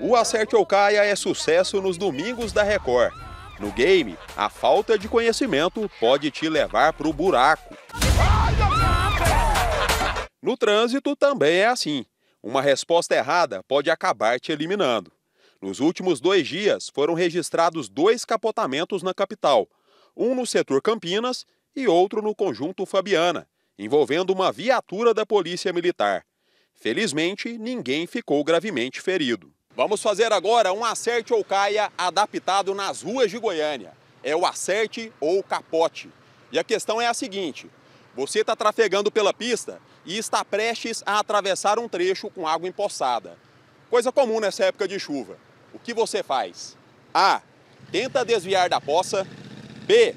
O Acerte ou Caia é sucesso nos domingos da Record. No game, a falta de conhecimento pode te levar para o buraco. No trânsito também é assim. Uma resposta errada pode acabar te eliminando. Nos últimos dois dias, foram registrados dois capotamentos na capital: um no setor Campinas e outro no conjunto Fabiana, envolvendo uma viatura da Polícia Militar. Felizmente, ninguém ficou gravemente ferido. Vamos fazer agora um acerte ou caia adaptado nas ruas de Goiânia. É o acerte ou capote. E a questão é a seguinte: você está trafegando pela pista e está prestes a atravessar um trecho com água empoçada. Coisa comum nessa época de chuva. O que você faz? A. Tenta desviar da poça. B.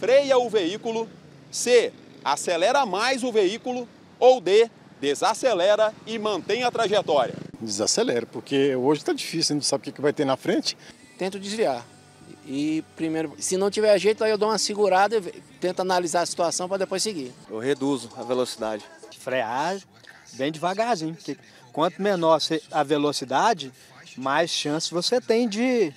Freia o veículo. C. Acelera mais o veículo. Ou D desacelera e mantém a trajetória. Desacelera, porque hoje está difícil, não sabe o que vai ter na frente. Tento desviar. E primeiro, se não tiver jeito, aí eu dou uma segurada, tento analisar a situação para depois seguir. Eu reduzo a velocidade. Frear bem devagarzinho, porque quanto menor a velocidade, mais chance você tem de,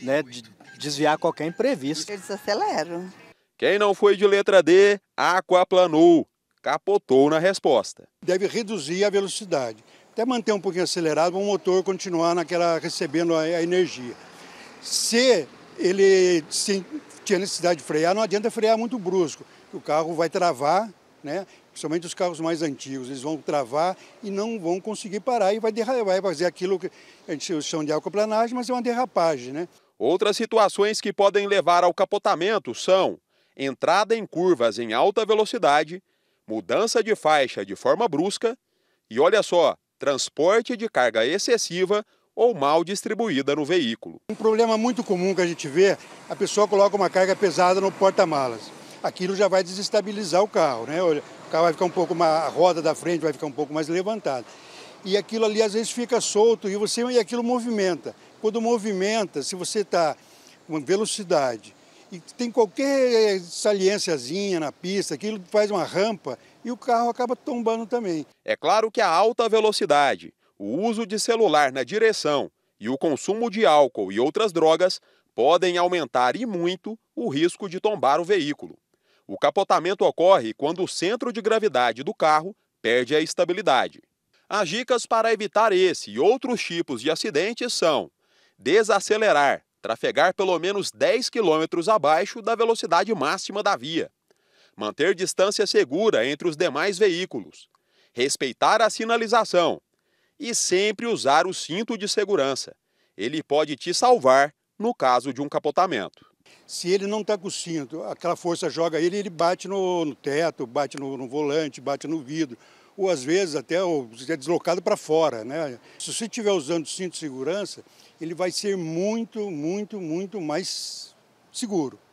né, de desviar qualquer imprevisto. Eu desacelero. Quem não foi de letra D, aquaplanou capotou na resposta. Deve reduzir a velocidade, até manter um pouquinho acelerado para o motor continuar naquela, recebendo a, energia. Se ele se tinha necessidade de frear, não adianta frear muito brusco, o carro vai travar, né? principalmente os carros mais antigos, eles vão travar e não vão conseguir parar e vai, vai fazer aquilo que a gente chama de alcoplanagem, mas é uma derrapagem. Né? Outras situações que podem levar ao capotamento são entrada em curvas em alta velocidade mudança de faixa de forma brusca e, olha só, transporte de carga excessiva ou mal distribuída no veículo. Um problema muito comum que a gente vê, a pessoa coloca uma carga pesada no porta-malas. Aquilo já vai desestabilizar o carro, né? O carro vai ficar um pouco mais, a roda da frente vai ficar um pouco mais levantada. E aquilo ali às vezes fica solto e você e aquilo movimenta. Quando movimenta, se você está com velocidade e tem qualquer saliênciazinha na pista, aquilo faz uma rampa e o carro acaba tombando também. É claro que a alta velocidade, o uso de celular na direção e o consumo de álcool e outras drogas podem aumentar e muito o risco de tombar o veículo. O capotamento ocorre quando o centro de gravidade do carro perde a estabilidade. As dicas para evitar esse e outros tipos de acidentes são desacelerar trafegar pelo menos 10 km abaixo da velocidade máxima da via, manter distância segura entre os demais veículos, respeitar a sinalização e sempre usar o cinto de segurança. Ele pode te salvar no caso de um capotamento. Se ele não está com o cinto, aquela força joga ele, ele bate no, no teto, bate no, no volante, bate no vidro ou às vezes até é deslocado para fora. Né? Se você estiver usando cinto de segurança, ele vai ser muito, muito, muito mais seguro.